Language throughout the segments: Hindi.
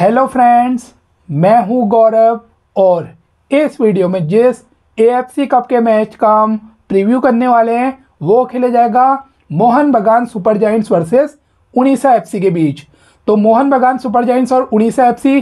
हेलो फ्रेंड्स मैं हूं गौरव और इस वीडियो में जिस एएफसी कप के मैच का हम प्रीव्यू करने वाले हैं वो खेला जाएगा Mohun Bagan super giants versus Odisha FC के बीच तो मोहन बगान सुपर जाइंट्स और उड़ीसा एफसी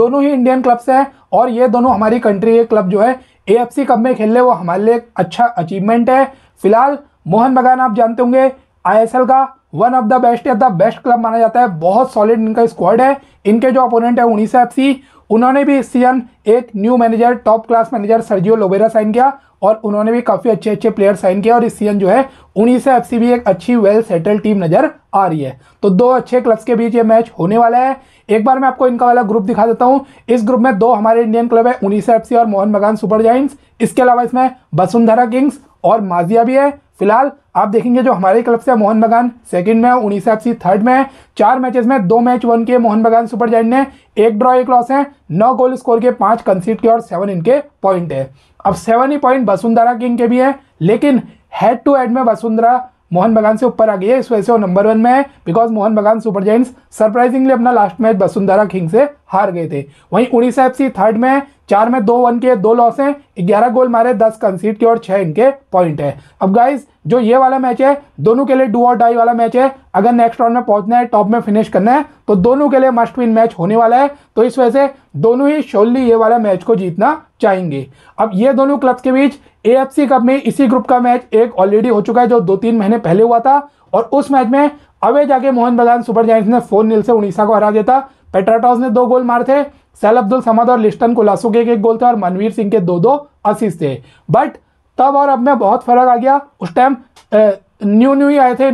दोनों ही इंडियन क्लब्स हैं और ये दोनों हमारी कंट्री के क्लब जो है ए कप में खेल रहे वो हमारे लिए अच्छा अचीवमेंट है फिलहाल मोहन बगान आप जानते होंगे आईएसएल का वन ऑफ द बेस्ट या द बेस्ट क्लब माना जाता है बहुत सॉलिड इनका स्क्वाड है इनके जो अपोनेंट है उड़ीसा एफ उन्होंने भी इस सीजन एक new manager top class manager Sergio Lobera sign किया और उन्होंने भी काफ़ी अच्छे अच्छे प्लेयर साइन किया और इस सीजन जो है उड़ीसा एफ भी एक अच्छी वेल सेटल टीम नज़र आ रही है तो दो अच्छे क्लब्स के बीच ये मैच होने वाला है एक बार मैं आपको इनका वाला ग्रुप दिखा देता हूँ इस ग्रुप में दो हमारे इंडियन क्लब है उड़ीसा एफ और मोहन बगान सुपर जाइंट्स इसके अलावा इसमें वसुंधरा किंग्स और माजिया भी है फिलहाल आप देखेंगे जो हमारे क्लब से मोहन बगान सेकंड में उड़ीसा एफ सी थर्ड में चार मैचेस में दो मैच वन के मोहन बगान सुपर जैन ने एक ड्रॉ एक लॉस है नौ गोल स्कोर के पांच कंसीड के और सेवन इनके पॉइंट है अब सेवन ही पॉइंट वसुंधरा किंग के भी है लेकिन हेड टू हेड में वसुंधरा मोहन बगान से ऊपर आ गई है इस वजह से वो नंबर वन में है because Mohun Bagan super giants surprisingly अपना लास्ट मैच वसुंधरा किंग से हार गए थे वहीं उड़ीसा एफ थर्ड में चार में दो वन के दो लॉस हैं ग्यारह गोल मारे दस कंसीड के और छह इनके पॉइंट है अब गाइज जो ये वाला मैच है दोनों के लिए डू और डाई वाला मैच है अगर नेक्स्ट राउंड में पहुंचना है टॉप में फिनिश करना है तो दोनों के लिए मस्ट विन मैच होने वाला है तो इस वजह से दोनों ही शोली ये वाला मैच को जीतना चाहेंगे अब ये दोनों क्लब्स के बीच ए कप में इसी ग्रुप का मैच एक ऑलरेडी हो चुका है जो दो तीन महीने पहले हुआ था और उस मैच में अवे जाके मोहन बगान सुपर जाइंट्स ने फोन नील से उड़ीसा को हरा दिया था पेट्राटॉस ने दो गोल मारे थे सैल अब्दुल समद और लिस्टन कुलासू के एक गोल थे और मनवीर सिंह के दो दो असिस थे बट तब और अब में बहुत फर्क आ गया उस टाइम न्यू न्यू ही आए थे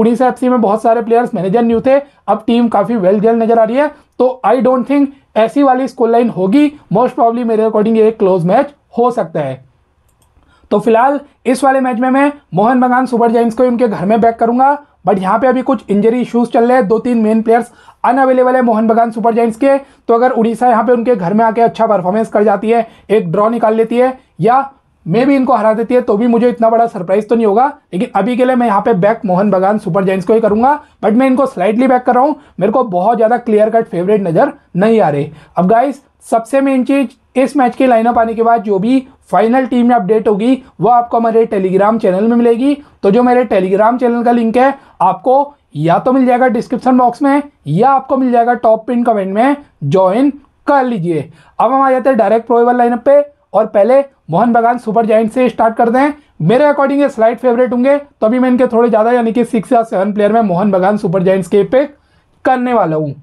उड़ीसा एफसी में बहुत सारे प्लेयर्स मैनेजर न्यू थे अब टीम काफ़ी वेल जेल नजर आ रही है तो आई डोंट थिंक ऐसी वाली स्कोर लाइन होगी मोस्ट प्रॉब्ली मेरे अकॉर्डिंग ये एक क्लोज मैच हो सकता है तो फिलहाल इस वाले मैच में मैं मोहन बगान सुपर जाइंट्स को उनके घर में बैक करूंगा बट यहाँ पे अभी कुछ इंजरी इश्यूज चल रहे हैं दो तीन मेन प्लेयर्स अनअवेलेबल है मोहन बगान सुपर जाइंट्स के तो अगर उड़ीसा यहाँ पे उनके घर में आके अच्छा परफॉर्मेंस कर जाती है एक ड्रॉ निकाल लेती है या मे भी इनको हरा देती है तो भी मुझे इतना बड़ा सरप्राइज तो नहीं होगा लेकिन अभी के लिए मैं यहाँ पे back Mohan Bagan super Giants को ही करूंगा बट मैं इनको स्लाइडली बैक कर रहा हूँ मेरे को बहुत ज़्यादा क्लियर कट फेवरेट नज़र नहीं आ रहे अब गाइस सबसे मेन चीज़ इस मैच की लाइनअप आने के बाद जो भी फाइनल टीम में अपडेट होगी वो आपको हमारे टेलीग्राम चैनल में मिलेगी तो जो मेरे टेलीग्राम चैनल का लिंक है आपको या तो मिल जाएगा डिस्क्रिप्शन बॉक्स में या आपको मिल जाएगा टॉप पिन कमेंट में ज्वाइन कर लीजिए अब हम आ जाते हैं डायरेक्ट प्रोवेबल लाइनअप पे और पहले मोहन बगान सुपर जॉइंट से स्टार्ट करते हैं मेरे अकॉर्डिंग ये स्लाइड फेवरेट होंगे तो अभी मैं इनके थोड़े ज़्यादा यानी कि सिक्स या सेवन प्लेयर में मोहन बगान सुपर जॉइंट्स के पे करने वाला हूँ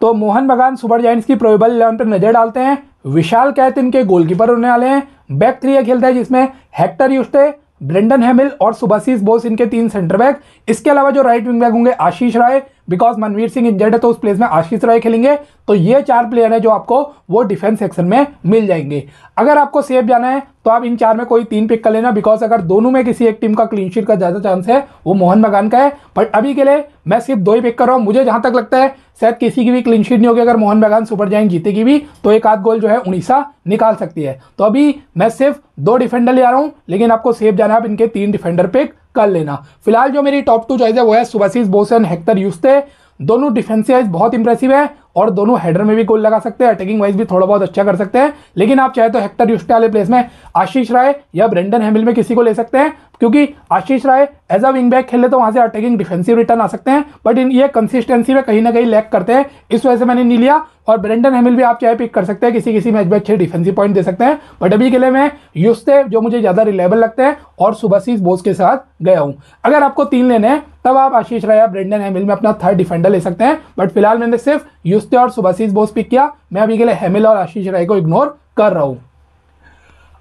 तो मोहन बगान सुपर जॉइंट्स की प्रोवेबल इलेवन पर नज़र डालते हैं विशाल कैथ इनके गोलकीपर होने वाले हैं बैक क्रिया खेलता है जिसमें हेक्टर युष्टे ब्रेंडन हैमिल और सुभाशीष बोस इनके तीन सेंटर बैक इसके अलावा जो राइट विंग बैक होंगे आशीष राय बिकॉज मनवीर सिंह इंजर्ड है तो उस प्लेस में आशीष रॉय खेलेंगे तो ये चार प्लेयर है जो आपको वो डिफेंस सेक्शन में मिल जाएंगे अगर आपको सेफ जाना है तो आप इन चार में कोई तीन पिक कर लेना बिकॉज अगर दोनों में किसी एक टीम का क्लीन शीट का ज़्यादा चांस है वो मोहन बगान का है बट अभी के लिए मैं सिर्फ दो ही पिक कर रहा हूँ मुझे जहां तक लगता है शायद किसी की भी क्लीन शीट नहीं होगी अगर मोहन बगान सुपर जाइन जीतेगी भी तो एक आध गोल जो है उड़ीसा निकाल सकती है तो अभी मैं सिर्फ दो डिफेंडर ले आ रहा हूँ लेकिन आपको सेफ जाना है आप इनके तीन डिफेंडर पिक कर लेना फिलहाल जो मेरी टॉप टू चॉइस है वो है सुबसीज बोस एंड हेक्टर यूस्ते दोनों डिफेंसिव बहुत इंप्रेसिव है और दोनों हेडर में भी गोल लगा सकते हैं अटैकिंग वाइज भी थोड़ा बहुत अच्छा कर सकते हैं लेकिन आप चाहे तो हेक्टर यूस्टे वाले प्लेस में आशीष राय या ब्रेंडन हेमिल में किसी को ले सकते हैं क्योंकि Ashish Rai as a wing back खेले तो वहां से अटैकिंग डिफेंसिव रिटर्न आ सकते हैं बट इन ये कंसिस्टेंसी में कहीं ना कहीं लैक करते हैं इस वजह से मैंने नहीं लिया और ब्रेंडन हेमिल भी आप चाहे पिक कर सकते हैं किसी किसी मैच में अच्छे डिफेंसिव पॉइंट दे सकते हैं बट अभी के लिए मैं युस्ते जो मुझे ज़्यादा रिलेबल लगते हैं और सुबह बोस के साथ गया हूँ अगर आपको तीन लेने हैं तब आप आशीष राय या ब्रेंडन हेमिल में अपना थर्ड डिफेंडर ले सकते हैं बट फिलहाल मैंने सिर्फ जुस्ते और सुभाषीष बोस पिक किया मैं अभी के लिए हेमिल और आशीष राय को इग्नोर कर रहा हूँ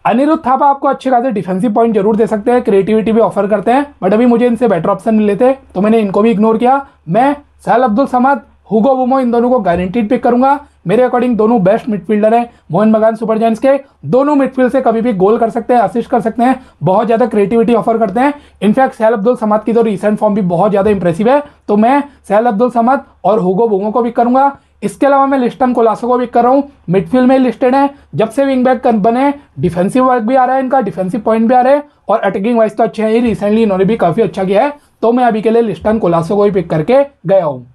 अनिरुद्ध थापा आपको अच्छे खासे डिफेंसिव पॉइंट जरूर दे सकते हैं क्रिएटिविटी भी ऑफर करते हैं बट अभी मुझे इनसे बेटर ऑप्शन मिले थे तो मैंने इनको भी इग्नोर किया मैं सहल अब्दुल समद हुगो वुमो इन दोनों को गारंटीड पिक करूंगा मेरे अकॉर्डिंग दोनों बेस्ट मिडफील्डर हैं मोहन बगान सुपर जॉइंस के दोनों मिडफील्ड से कभी भी गोल कर सकते हैं असिस्ट कर सकते हैं बहुत ज़्यादा क्रिएटिविटी ऑफर करते हैं इनफैक्ट सहल अब्दुल समद की तो रिसेंट फॉर्म भी बहुत ज़्यादा इंप्रेसिव है तो मैं सहल अब्दुल समद और हुगो वुमो को पिक करूंगा इसके अलावा मैं लिस्टन कोलासो को भी कर रहा हूँ मिडफील्ड में लिस्टेड है जब से विंग बैक बने डिफेंसिव वर्क भी आ रहा है इनका डिफेंसिव पॉइंट भी आ रहा है और अटैकिंग वाइज तो अच्छे हैं ये रिसेंटली इन्होंने भी काफ़ी अच्छा किया है तो मैं अभी के लिए लिस्टन कोलासो को ही पिक करके गया हूँ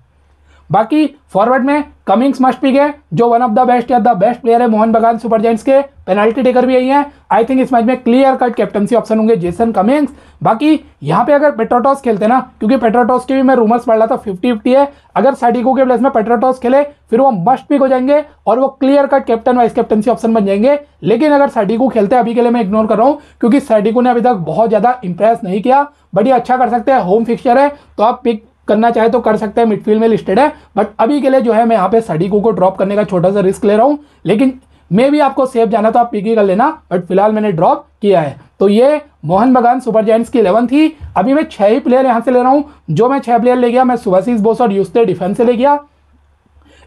बाकी फॉरवर्ड में कमिंग्स मस्ट पिक है जो वन ऑफ द बेस्ट या द बेस्ट प्लेयर है मोहन बगान सुपर जेंट्स के पेनल्टी टेकर भी यही है आई थिंक इस मैच में क्लियर कट कैप्टनसी ऑप्शन होंगे जेसन कमिंग्स बाकी यहाँ पे अगर पेट्रोटॉस खेलते ना क्योंकि पेट्रोटॉस के भी मैं रूमर्स पढ़ रहा था फिफ्टी फिफ्टी है अगर साडिको के प्लेस में पेट्रोटॉस खेले फिर वो मस्ट पिक हो जाएंगे और वो clear cut captain vice captaincy option बन जाएंगे लेकिन अगर साडिको खेलते अभी के लिए मैं इग्नोर कर रहा हूँ क्योंकि साडिको ने अभी तक बहुत ज़्यादा इंप्रेस नहीं किया बट ये अच्छा कर सकते हैं होम फिक्सर है तो आप पिक करना चाहे तो कर सकते हैं मिडफील्ड में लिस्टेड है बट अभी के लिए जो है मैं यहाँ पे सडीको को ड्रॉप करने का छोटा सा रिस्क ले रहा हूँ लेकिन मे भी आपको सेफ जाना तो आप पीके कर लेना बट फिलहाल मैंने ड्रॉप किया है तो ये मोहन बगान सुपर जैंट्स की इलेवन थी अभी मैं छह ही प्लेयर यहाँ से ले रहा हूँ जो मैं छह प्लेयर ले गया मैं सुभाशीष बोस और यूस्ते डिफेंस से ले गया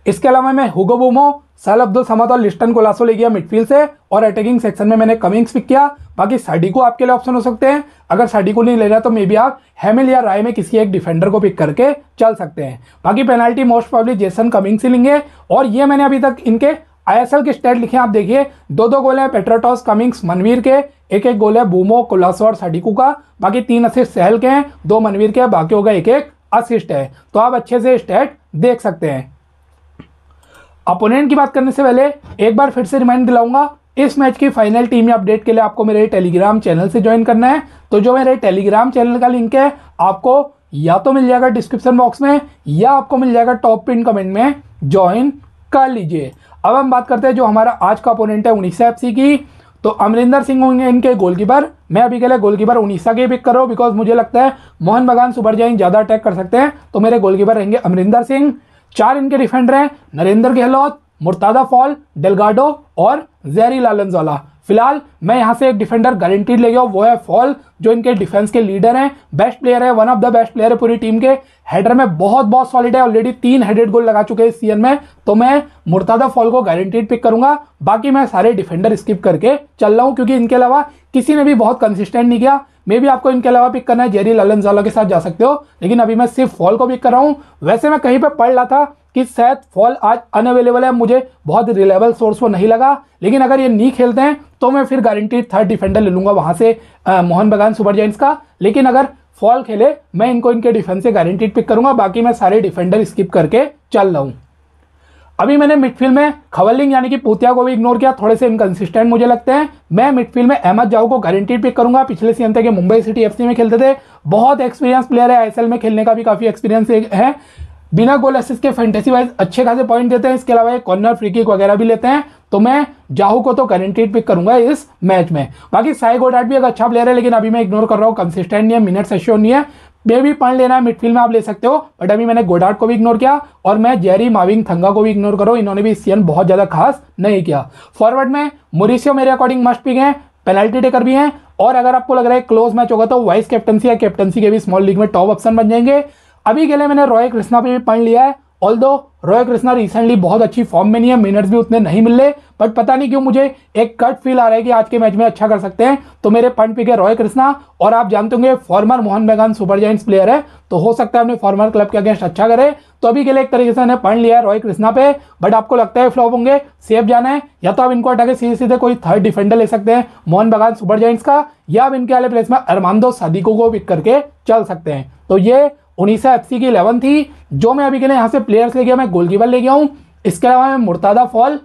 इसके अलावा मैं हुगो बुमो सल अब्दुल समद और लिस्टन को लासो ले गया मिडफील्ड से और अटैकिंग सेक्शन में मैंने कमिंग्स पिक किया बाकी साडी को आपके लिए ऑप्शन हो सकते हैं अगर साडी को नहीं लेना तो मे बी आप हेमिल या राय में किसी एक डिफेंडर को पिक करके चल सकते हैं बाकी penalty most probably Jason Cummings ही लेंगे और ये मैंने अभी तक इनके आईएसएल के स्टेट लिखे आप देखिए दो दो गोल हैं पेट्राटॉस कमिंग्स मनवीर के एक एक गोल है बूमो कोलासो और साडिकू का बाकी तीन असिस्ट सहल के हैं दो मनवीर के बाकी होगा एक एक असिस्ट है तो आप अच्छे से स्टेट देख सकते हैं अपोनेंट की बात करने से पहले एक बार फिर से रिमाइंड दिलाऊंगा इस मैच की फाइनल टीम अपडेट के लिए आपको मेरे टेलीग्राम चैनल से ज्वाइन करना है तो जो मेरे टेलीग्राम चैनल का लिंक है आपको या तो मिल जाएगा डिस्क्रिप्शन बॉक्स में या आपको मिल जाएगा टॉप पिन कमेंट में ज्वाइन कर लीजिए अब हम बात करते हैं जो हमारा आज का अपोनेंट है उड़ीसा एफ की तो अमरिंदर सिंह होंगे इनके गोलकीपर मैं अभी के लिए गोलकीपर उड़ीसा के पिक करो बिकॉज मुझे लगता है मोहन बगान सुपर जैन ज़्यादा अटैक कर सकते हैं तो मेरे गोलकीपर रहेंगे अमरिंदर सिंह चार इनके डिफेंडर हैं Narender Gahlot Murtada Fall Delgado और जैरी लालनजोला फिलहाल मैं यहां से एक डिफेंडर गारंटीड ले गया वो है फॉल जो इनके डिफेंस के लीडर हैं बेस्ट प्लेयर है one of the best player है पूरी टीम के हेडर में बहुत बहुत सॉलिड है ऑलरेडी तीन हेडेड गोल लगा चुके हैं इस सीजन में तो मैं मुर्तादा फॉल को गारंटीड पिक करूंगा बाकी मैं सारे डिफेंडर स्किप करके चल रहा हूं क्योंकि इनके अलावा किसी ने भी बहुत कंसिस्टेंट नहीं किया मे भी आपको इनके अलावा पिक करना है जेरी ललन के साथ जा सकते हो लेकिन अभी मैं सिर्फ फॉल को पिक कर रहा हूँ वैसे मैं कहीं पर पढ़ रहा था कि शायद फॉल आज अनअवेलेबल है मुझे बहुत रिलेबल सोर्स वो नहीं लगा लेकिन अगर ये नहीं खेलते हैं तो मैं फिर गारंटी थर्ड डिफेंडर ले लूँगा वहाँ से मोहन बगान सुपर जैंट्स का लेकिन अगर फॉल खेले मैं इनको इनके डिफेंस से गारंटीड पिक करूंगा बाकी मैं सारे डिफेंडर स्किप करके चल रहा हूँ अभी मैंने मिडफील्ड में खवलिंग यानी कि पोतिया को भी इग्नोर किया थोड़े से इनकंसिस्टेंट मुझे लगते हैं मैं मिडफील्ड में अहमद जाऊ को गारंटीड पिक करूंगा पिछले सीजन तक मुंबई सिटी एफसी में खेलते थे बहुत एक्सपीरियंस प्लेयर है आईएसएल में खेलने का भी काफ़ी एक्सपीरियंस है बिना गोल असिस्ट के फैंटेसी वाइज अच्छे खासे पॉइंट देते हैं इसके अलावा एक कॉर्नर फ्री किक वगैरह भी लेते हैं तो मैं जाहू को तो गारंटीड पिक करूंगा इस मैच में बाकी साई गोडाट भी एक अच्छा प्लेयर है लेकिन अभी मैं इग्नोर कर रहा हूँ कंसिस्टेंट नहीं है से अच्छे नहीं है बेबी पान लेना मिडफील्ड में आप ले सकते हो बट अभी मैंने गोडार्ड को भी इग्नोर किया और मैं जेरी माविंग थंगा को भी इग्नोर करो इन्होंने भी सीएन बहुत ज़्यादा खास नहीं किया फॉरवर्ड में मोरिशियो मेरे अकॉर्डिंग मस्ट पिक हैं पेनल्टी टेकर भी हैं और अगर आपको लग रहा है क्लोज मैच होगा तो वाइस कैप्टनसी या कैप्टनसी के भी स्मॉल लीग में टॉप ऑप्शन बन जाएंगे अभी के लिए मैंने रॉय कृष्णा पर भी पढ़ लिया है ऑल दो रोय कृष्णा रिसेंटली बहुत अच्छी फॉर्म में नहीं है मिनट्स भी उतने नहीं मिल रहे बट पता नहीं क्यों मुझे एक कट फील आ रहा है कि आज के मैच में अच्छा कर सकते हैं तो मेरे पंट पिक है रोय कृष्णा और आप जानते होंगे former Mohun Bagan super giants player है तो हो सकता है अपने फॉर्मर क्लब के अगेंस्ट अच्छा करे तो अभी के लिए एक तरीके से इन्हें पढ़ लिया है रॉय कृष्णा पे बट आपको लगता है फ्लॉप होंगे सेफ जाना है या तो आप इनको हटा के सीधे सीधे कोई थर्ड डिफेंडर ले सकते हैं मोहन बगान सुपर जॉइंट्स का या आप इनके वाले प्लेस में अरमानदो सदीको को पिक करके चल सकते हैं तो ये उनीसा एफ की इलेवन थी जो मैं अभी के लिए यहाँ से प्लेयर्स ले गया मैं गोलकीपर ले गया हूँ इसके अलावा मैं मुर्तादा फॉल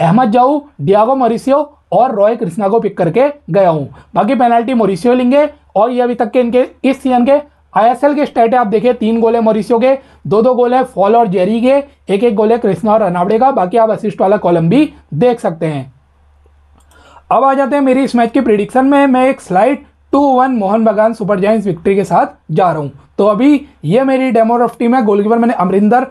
अहमद जाऊ डियागो मोरिसियो और रॉय कृष्णा को पिक करके गया हूँ बाकी पेनल्टी मोरिसियो लेंगे और ये अभी तक के इनके इस सीजन के आईएसएल के स्टेट है आप देखिए तीन गोल है मोरिसियो के दो दो गोले है फॉल और जेरी के एक एक गोल है कृष्णा और रनावड़े का बाकी आप असिस्ट वाला कॉलम भी देख सकते हैं अब आ जाते हैं मेरी इस मैच की प्रिडिक्शन में मैं एक slide to one Mohan Bagan super जाइंस victory के साथ जा रहा हूँ तो अभी ये मेरी डेमो रफ्टी में गोलकीपर मैंने अमरिंदर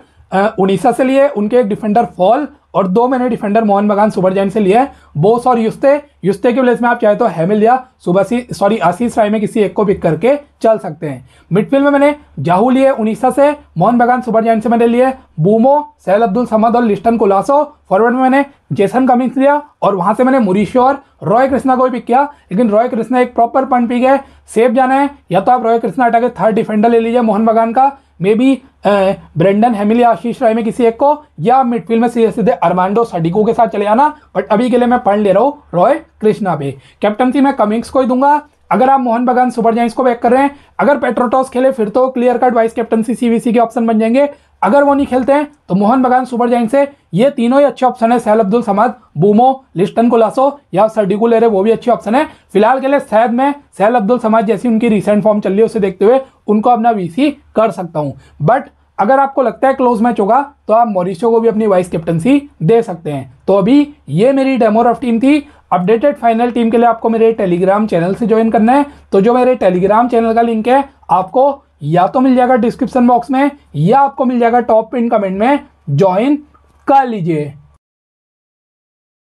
उड़ीसा से लिए उनके एक डिफेंडर फॉल और दो मैंने डिफेंडर मोहन बगान सुपर जैन से लिया है बोस और युस्ते युस्ते के प्लेस में आप चाहे तो हेमिल या सुबह सॉरी आशीष राय में किसी एक को पिक करके चल सकते हैं मिडफील्ड में मैंने जाहू लिए उनीसा से मोहन बगान सुपर जैन से मैंने लिए बूमो सैल अब्दुल समद और लिस्टन कोलासो फॉरवर्ड में मैंने जेसन कमिंग्स लिया और वहां से मैंने मुरीशो और रॉय कृष्णा को भी पिक किया लेकिन रॉय कृष्णा एक प्रॉपर पंट पिक है सेफ जाना है या तो आप रॉय कृष्णा हटा के थर्ड डिफेंडर ले लीजिए मोहन बगान का मे बी ब्रेंडन हेमिली आशीष राय में किसी एक को या मिडफील्ड में सीधे सीधे अरमांडो सडिको के साथ चले आना बट अभी के लिए मैं पढ़ ले रहा हूँ रॉय कृष्णा पे कैप्टनसी मैं कमिंग्स को ही दूंगा अगर आप मोहन बगान सुपर जाइंस को बैक कर रहे हैं अगर पेट्रोटॉस खेले फिर तो clear cut vice captaincy CVC के ऑप्शन बन जाएंगे अगर वो नहीं खेलते हैं तो मोहन बगान सुपर जैन से ये तीनों ही अच्छे ऑप्शन है Sahal Abdul Samad Boumous Liston Colaco या सर्डी को ले रहे वो भी अच्छे ऑप्शन है फिलहाल के लिए शायद मैं सैल अब्दुल समाज जैसी उनकी रिसेंट फॉर्म चल रही है उसे देखते हुए उनको अपना वीसी कर सकता हूँ बट अगर आपको लगता है क्लोज मैच होगा तो आप मोरिशो को भी अपनी वाइस कैप्टनसी दे सकते हैं तो अभी ये मेरी डेमोर ऑफ टीम थी अपडेटेड फाइनल टीम के लिए आपको मेरे टेलीग्राम चैनल से ज्वाइन करना है तो जो मेरे टेलीग्राम चैनल का लिंक है आपको या तो मिल जाएगा डिस्क्रिप्शन बॉक्स में या आपको मिल जाएगा टॉप पिन कमेंट में ज्वाइन कर लीजिए